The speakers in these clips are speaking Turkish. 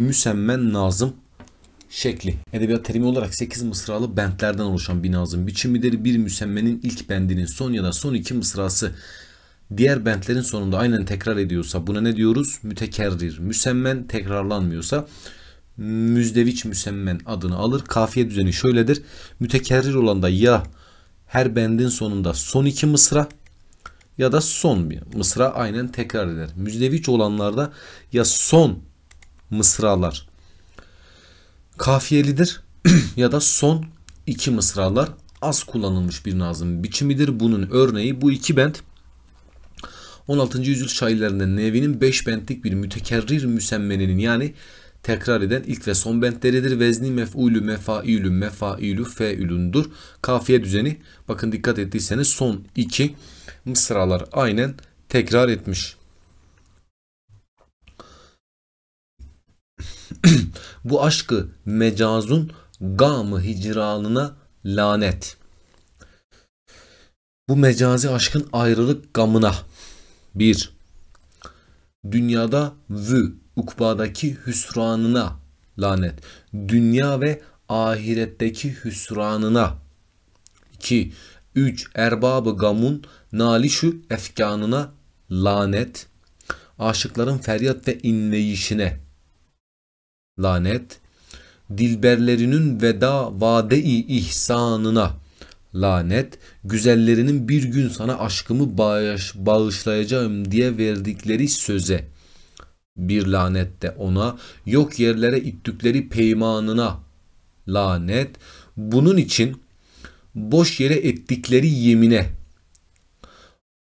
müsemmen nazım şekli. Edebiyat terimi olarak 8 mısralı bentlerden oluşan bir nazım biçimidir. Bir müsemmenin ilk bendinin son ya da son iki mısrası diğer bentlerin sonunda aynen tekrar ediyorsa buna ne diyoruz? Mütekerrir. Müsemmen tekrarlanmıyorsa müzdeviç müsemmen adını alır. Kafiye düzeni şöyledir. Mütekerrir olan da ya her bendin sonunda son iki mısra ya da son bir mısra aynen tekrar eder. Müzdeviç olanlarda ya son mısralar kafiyelidir ya da son iki mısralar az kullanılmış bir nazım biçimidir. Bunun örneği bu iki bent 16. yüzyıl şairlerinde Nevi'nin 5 bentlik bir mütekerrir müsemmeninin yani tekrar eden ilk ve son bentleridir. Vezni mef'ulü mefailü mefailü fe'ülündür. Kafiye düzeni bakın dikkat ettiyseniz son iki mısralar aynen tekrar etmiş. Bu aşkı mecazun gamı hicranına lanet. Bu mecazi aşkın ayrılık gamına. bir. Dünyada vü, ukbadaki hüsranına lanet. Dünya ve ahiretteki hüsranına. 2. 3. Erbabı gamun nalişü efkanına lanet. Aşıkların feryat ve inleyişine lanet, dilberlerinin veda vade-i ihsanına lanet, güzellerinin bir gün sana aşkımı bağış, bağışlayacağım diye verdikleri söze bir lanet de ona, yok yerlere ittikleri peymanına lanet, bunun için boş yere ettikleri yemine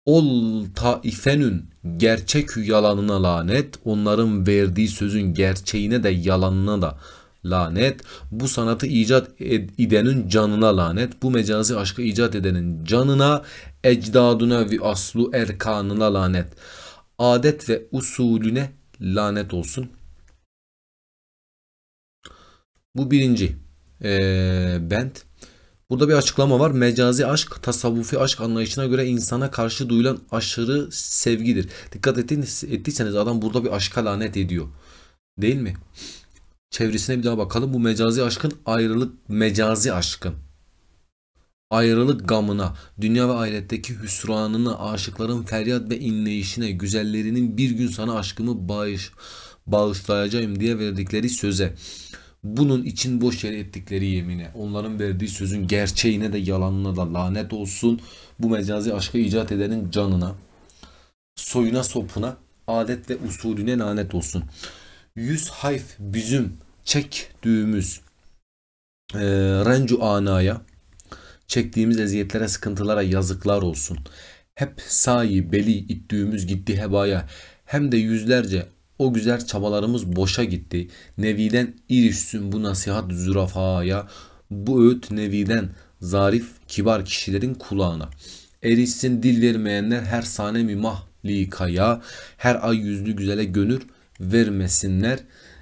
ol taifenün gerçek yalanına lanet, onların verdiği sözün gerçeğine de yalanına da lanet, bu sanatı icat edenin canına lanet, bu mecazi aşkı icat edenin canına, ecdaduna ve aslu erkanına lanet, adet ve usulüne lanet olsun. Bu birinci e, bent. Burada bir açıklama var. Mecazi aşk tasavvufi aşk anlayışına göre insana karşı duyulan aşırı sevgidir. Dikkat ettiğiniz, ettiyseniz adam burada bir aşka lanet ediyor. Değil mi? Çevresine bir daha bakalım. Bu mecazi aşkın ayrılık mecazi aşkın ayrılık gamına, dünya ve ahiretteki hüsranına, aşıkların feryat ve inleyişine, güzellerinin bir gün sana aşkımı bağış, bağışlayacağım diye verdikleri söze, bunun için boş yere ettikleri yemine, onların verdiği sözün gerçeğine de yalanına da lanet olsun. Bu mecazi aşkı icat edenin canına, soyuna sopuna, adet ve usulüne lanet olsun. Yüz hayf bizim çektiğimiz e, rencu anaya, çektiğimiz eziyetlere, sıkıntılara yazıklar olsun. Hep sayi beli ittiğimiz gitti hebaya hem de yüzlerce o güzel çabalarımız boşa gitti. Neviden irişsün bu nasihat zürafaya. Bu öğüt neviden zarif kibar kişilerin kulağına. Erişsin dil vermeyenler her sane mi mahlikaya. Her ay yüzlü güzele gönül vermesinler.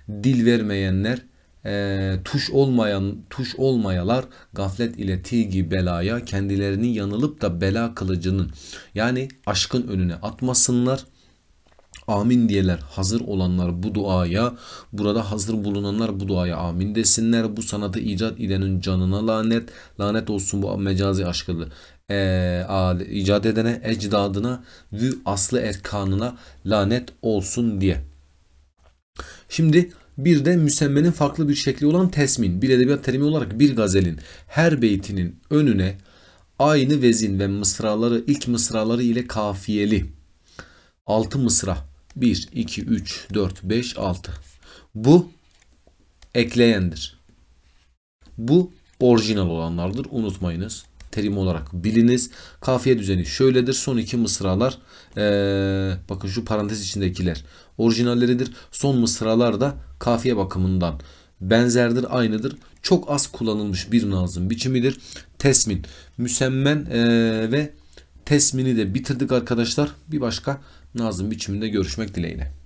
Dil vermeyenler e, tuş olmayan tuş olmayalar gaflet ile tilgi belaya kendilerini yanılıp da bela kılıcının yani aşkın önüne atmasınlar amin diyeler. Hazır olanlar bu duaya, burada hazır bulunanlar bu duaya amin desinler. Bu sanatı icat edenin canına lanet, lanet olsun bu mecazi aşkıdır e, ee, icat edene, ecdadına ve aslı erkanına lanet olsun diye. Şimdi bir de müsemmenin farklı bir şekli olan tesmin, bir edebiyat terimi olarak bir gazelin her beytinin önüne aynı vezin ve mısraları ilk mısraları ile kafiyeli altı mısra 1, 2, 3, 4, 5, 6. Bu ekleyendir. Bu orijinal olanlardır. Unutmayınız. Terim olarak biliniz. Kafiye düzeni şöyledir. Son iki mısralar ee, bakın şu parantez içindekiler orijinalleridir. Son mısralar da kafiye bakımından benzerdir, aynıdır. Çok az kullanılmış bir nazım biçimidir. Tesmin, müsemmen ee, ve tesmini de bitirdik arkadaşlar. Bir başka Nazım biçiminde görüşmek dileğiyle.